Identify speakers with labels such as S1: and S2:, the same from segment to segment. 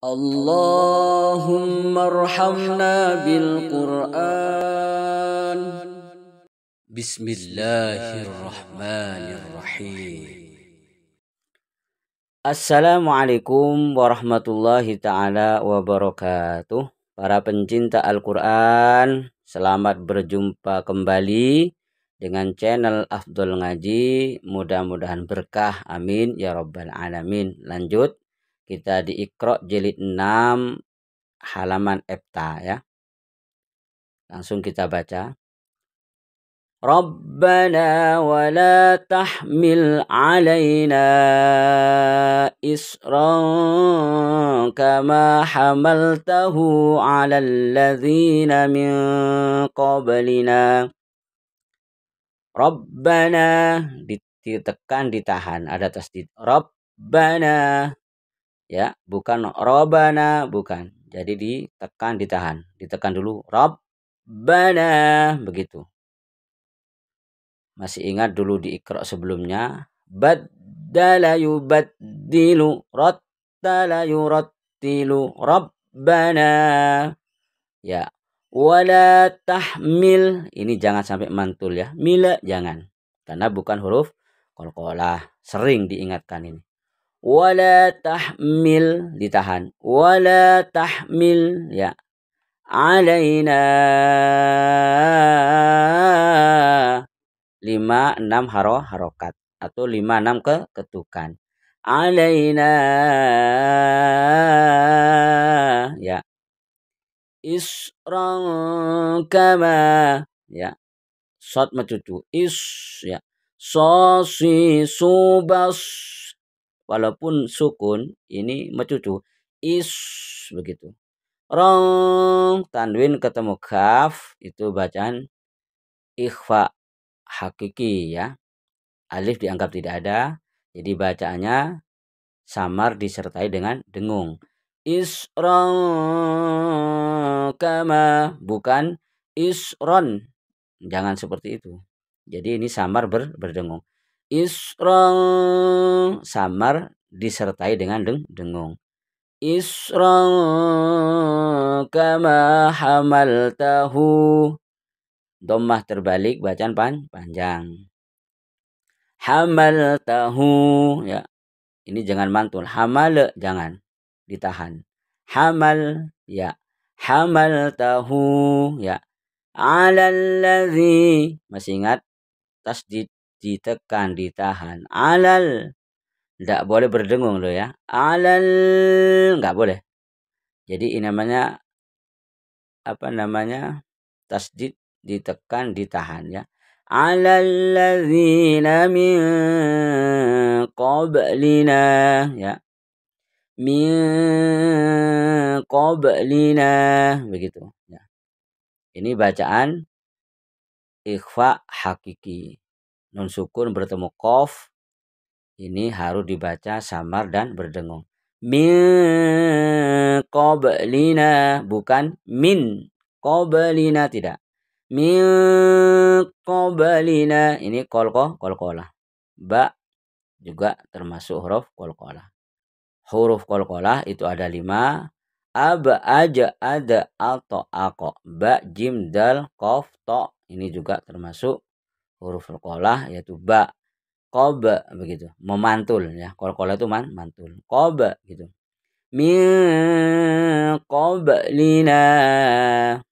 S1: اللهم ارحمنا bil بسم الله الرحمن الرحيم Assalamualaikum warahmatullahi taala wabarakatuh. Para pencinta Al-Qur'an, selamat berjumpa kembali dengan channel Afdol Ngaji. Mudah-mudahan berkah. Amin ya rabbal alamin. Lanjut kita di Iqra jilid 6 halaman Epta ya. Langsung kita baca. Rabbana wa la tahmil alayna isran kama hamaltahu ala alladhina min qablina. Rabbana ditekan ditahan ada tasdid. Rabbana ya bukan robana bukan jadi ditekan ditahan ditekan dulu rob bana begitu masih ingat dulu di ikro sebelumnya badala yubaddilu rattala yurattilu rabbana ya wala tahmil ini jangan sampai mantul ya mila jangan karena bukan huruf kolkolah sering diingatkan ini wala tahmil ditahan wala tahmil ya alaina lima enam haro harokat atau lima enam ke ketukan alaina ya isran kama ya sot matutu is ya sosi subas walaupun sukun ini mecucu is begitu rong tanwin ketemu kaf itu bacaan ikhfa hakiki ya alif dianggap tidak ada jadi bacaannya samar disertai dengan dengung isron kama bukan isron jangan seperti itu jadi ini samar ber, berdengung Isra samar disertai dengan deng dengung. Isra kama hamal tahu, Dommah terbalik bacaan pan panjang. Hamal tahu ya. Ini jangan mantul. hamal jangan ditahan. Hamal ya. hamal tahu ya. Alalladzi masih ingat tasdid ditekan, ditahan. Alal. Tidak boleh berdengung loh ya. Alal. Nggak boleh. Jadi ini namanya, apa namanya, tasdid ditekan, ditahan ya. Alalladzina min qablina ya. Min qablina begitu ya. Ini bacaan ikhfa hakiki nun sukun bertemu kof ini harus dibaca samar dan berdengung min qablina bukan min kobalina tidak min kobalina ini kolko kolkola ba juga termasuk huruf kolkola huruf kolkola itu ada lima ab aja ada atau ako ba jim dal kof to ini juga termasuk huruf kolah yaitu ba koba begitu memantul ya kolkola itu man mantul koba gitu min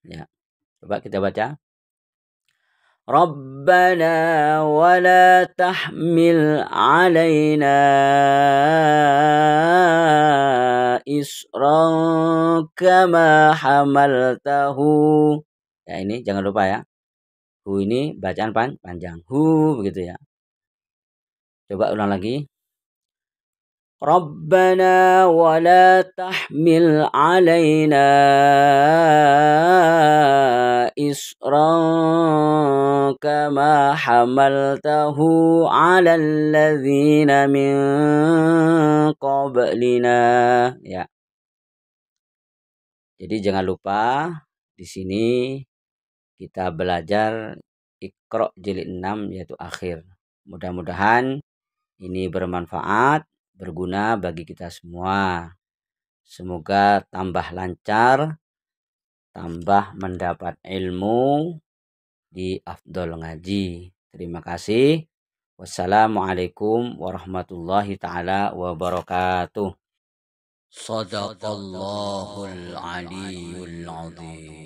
S1: ya coba kita baca Rabbana wa la tahmil alaina isran kama hamaltahu ya ini jangan lupa ya hu ini bacaan pan panjang hu begitu ya coba ulang lagi Rabbana wala tahmil alaina isra kama hamaltahu ala alladhina min qablina ya jadi jangan lupa di sini kita belajar Iqra jilid 6 yaitu akhir. Mudah-mudahan ini bermanfaat, berguna bagi kita semua. Semoga tambah lancar, tambah mendapat ilmu di Afdol Ngaji. Terima kasih. Wassalamualaikum warahmatullahi taala wabarakatuh. Sadaqallahul aliyyul azim.